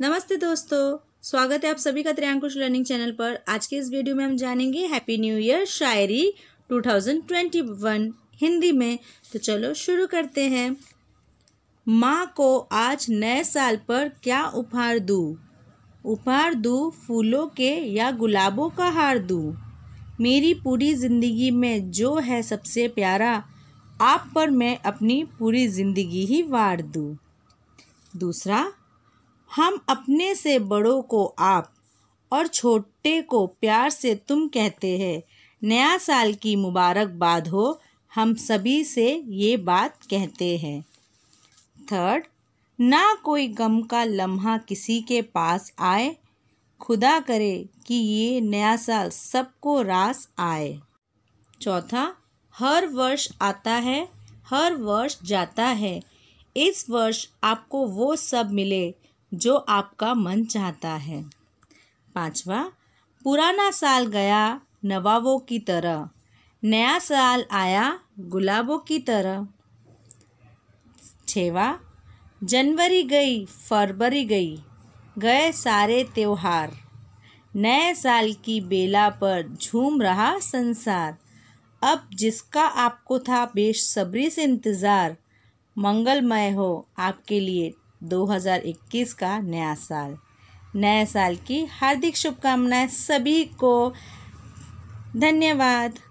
नमस्ते दोस्तों स्वागत है आप सभी का त्रियांकुश लर्निंग चैनल पर आज के इस वीडियो में हम जानेंगे हैप्पी न्यू ईयर शायरी 2021 हिंदी में तो चलो शुरू करते हैं माँ को आज नए साल पर क्या उपहार दूँ उपहार दूँ फूलों के या गुलाबों का हार दूँ मेरी पूरी ज़िंदगी में जो है सबसे प्यारा आप पर मैं अपनी पूरी ज़िंदगी ही वार दूँ दूसरा हम अपने से बड़ों को आप और छोटे को प्यार से तुम कहते हैं नया साल की मुबारकबाद हो हम सभी से ये बात कहते हैं थर्ड ना कोई गम का लम्हा किसी के पास आए खुदा करे कि ये नया साल सबको रास आए चौथा हर वर्ष आता है हर वर्ष जाता है इस वर्ष आपको वो सब मिले जो आपका मन चाहता है पांचवा पुराना साल गया नवाबों की तरह नया साल आया गुलाबों की तरह छवा जनवरी गई फरवरी गई गए सारे त्यौहार नए साल की बेला पर झूम रहा संसार अब जिसका आपको था बेसब्री से इंतज़ार मंगलमय हो आपके लिए 2021 का नया साल नए साल की हार्दिक शुभकामनाएं सभी को धन्यवाद